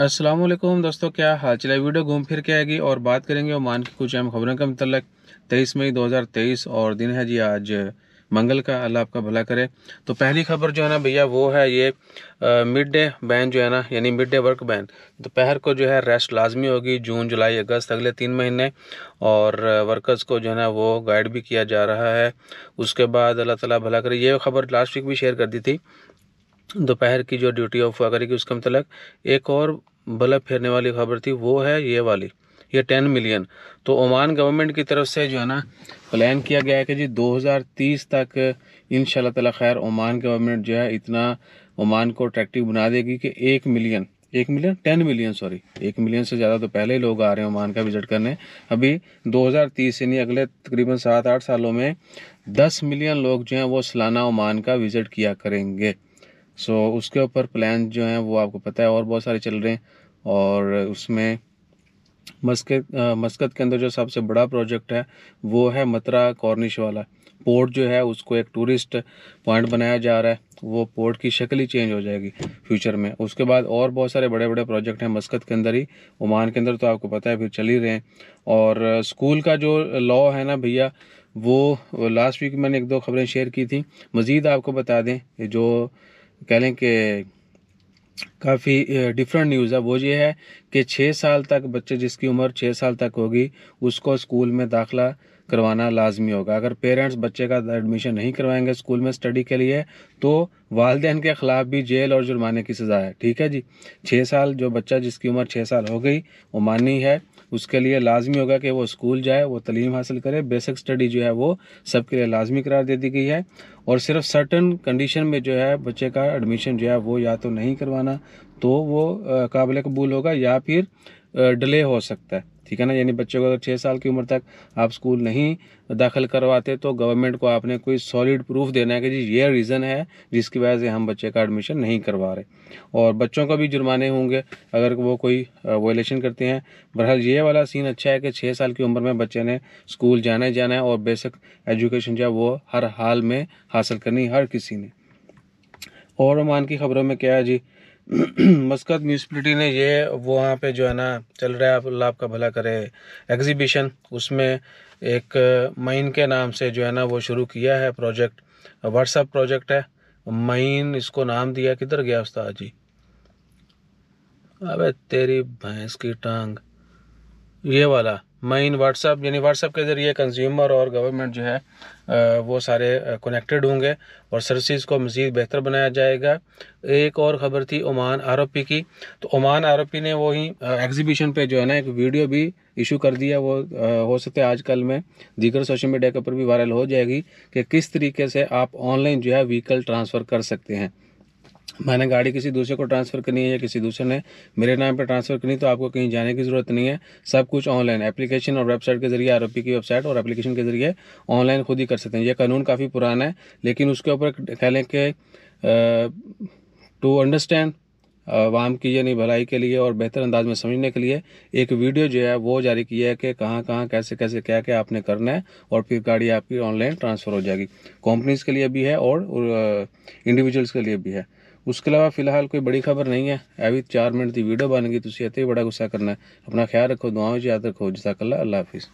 असलम दोस्तों क्या हाल चला वीडियो घूम फिर के आएगी और बात करेंगे ओमान की कुछ अहम खबरों के मतलब तेईस मई 2023 और दिन है जी आज मंगल का अल्लाह आपका भला करे तो पहली खबर जो है ना भैया वो है ये मिड डे बैन जो है ना यानी मिड डे वर्क बैन दोपहर तो को जो है रेस्ट लाजमी होगी जून जुलाई अगस्त अगले तीन महीने और वर्कर्स को जो है ना वो गाइड भी किया जा रहा है उसके बाद अल्लाह ताला भला करे ये खबर लास्ट वीक भी शेयर कर दी थी दोपहर की जो ड्यूटी ऑफ हुआ करेगी उसके मतलब एक और बल्ब फेरने वाली खबर थी वो है ये वाली ये टेन मिलियन तो ओमान गवर्नमेंट की तरफ से जो है ना प्लान किया गया है कि जी 2030 तक इन ताला खैर ओमान गवर्नमेंट जो है इतना ओमान को अट्रैक्टिव बना देगी कि एक मिलियन एक मिलियन टेन मिलियन सॉरी एक मिलियन से ज़्यादा तो पहले ही लोग आ रहे हैं ओमान का विज़िट करने अभी 2030 यानी अगले तकरीबन सात आठ सालों में 10 मिलियन लोग जो हैं वो सालाना ओमान का विज़िट किया करेंगे सो so, उसके ऊपर प्लान जो हैं वो आपको पता है और बहुत सारे चल रहे हैं और उसमें मस्कत मस्कत के अंदर जो सबसे बड़ा प्रोजेक्ट है वो है मथुरा कॉर्निश वाला पोर्ट जो है उसको एक टूरिस्ट पॉइंट बनाया जा रहा है वो पोर्ट की शक्ल ही चेंज हो जाएगी फ्यूचर में उसके बाद और बहुत सारे बड़े बड़े प्रोजेक्ट हैं मस्कत के अंदर ही ओमान के अंदर तो आपको पता है फिर चल ही रहे हैं और स्कूल का जो लॉ है ना भैया वो लास्ट वीक मैंने एक दो खबरें शेयर की थी मज़ीद आपको बता दें जो कह लें कि काफ़ी डिफरेंट न्यूज़ है वो ये है कि छः साल तक बच्चे जिसकी उम्र छः साल तक होगी उसको स्कूल में दाखला करवाना लाजमी होगा अगर पेरेंट्स बच्चे का एडमिशन नहीं करवाएंगे स्कूल में स्टडी के लिए तो वालदेन के ख़िलाफ़ भी जेल और जुर्माने की सज़ा है ठीक है जी छः साल जो बच्चा जिसकी उम्र छः साल हो गई वो माननी है उसके लिए लाजमी होगा कि वो स्कूल जाए वो तलीम हासिल करे बेसिक स्टडी जो है वो सब के लिए लाजमी करार दे दी गई है और सिर्फ सर्टन कंडीशन में जो है बच्चे का एडमिशन जो है वो या तो नहीं करवाना तो वो काबिल कबूल होगा या फिर डिले हो सकता है ठीक है ना यानी बच्चों को अगर छः साल की उम्र तक आप स्कूल नहीं दाखिल करवाते तो गवर्नमेंट को आपने कोई सॉलिड प्रूफ देना है कि जी ये रीज़न है जिसकी वजह से हम बच्चे का एडमिशन नहीं करवा रहे और बच्चों का भी जुर्माने होंगे अगर वो कोई वोलेशन करते हैं बहरहाल ये वाला सीन अच्छा है कि छः साल की उम्र में बच्चे ने स्कूल जाना ही जाना है और बेसिक एजुकेशन जो है वो हर हाल में हासिल करनी हर किसी ने और रोमान की खबरों में क्या है जी मस्कत म्यूनसिपलिटी ने ये वहाँ पे जो है ना चल रहा है आप अल्लाह का भला करे एग्जीबिशन उसमें एक मैन के नाम से जो है ना वो शुरू किया है प्रोजेक्ट व्हाट्सअप प्रोजेक्ट है मैन इसको नाम दिया किधर गया उसका जी अबे तेरी भैंस की टांग ये वाला मैं इन व्हाट्सअप यानी व्हाट्सएप के ज़रिए कंज्यूमर और गवर्नमेंट जो है वो सारे कनेक्टेड होंगे और सर्विसेज को मज़ीद बेहतर बनाया जाएगा एक और ख़बर थी ओमान आरोपी की तो ओमान आरोपी ने वही एग्जीबिशन पे जो है ना एक वीडियो भी इशू कर दिया वो हो सकता है आजकल में दीगर सोशल मीडिया के ऊपर भी वायरल हो जाएगी कि किस तरीके से आप ऑनलाइन जो है व्हीकल ट्रांसफ़र कर सकते हैं मैंने गाड़ी किसी दूसरे को ट्रांसफ़र करनी है या किसी दूसरे ने मेरे नाम पर ट्रांसफ़र करनी तो आपको कहीं जाने की ज़रूरत नहीं है सब कुछ ऑनलाइन एप्लीकेशन और वेबसाइट के जरिए आरोपी की वेबसाइट और एप्लीकेशन के जरिए ऑनलाइन खुद ही कर सकते हैं यह कानून काफ़ी पुराना है लेकिन उसके ऊपर कह लें कि टू अंडरस्टैंड वाम की यानी भलाई के लिए और बेहतर अंदाज में समझने के लिए एक वीडियो जो है वो जारी किया है कि कहाँ कहाँ कैसे कैसे क्या क्या आपने करना है और फिर गाड़ी आपकी ऑनलाइन ट्रांसफ़र हो जाएगी कंपनीज़ के लिए भी है और इंडिविजुअल्स के लिए भी है उसके अलावा फिलहाल कोई बड़ी खबर नहीं है अभी चार मिनट की वीडियो बन गई तुम अत बड़ा गुस्सा करना अपना ख्याल रखो दुआओं याद रखो जिसका कला अल्लाह हाफिज़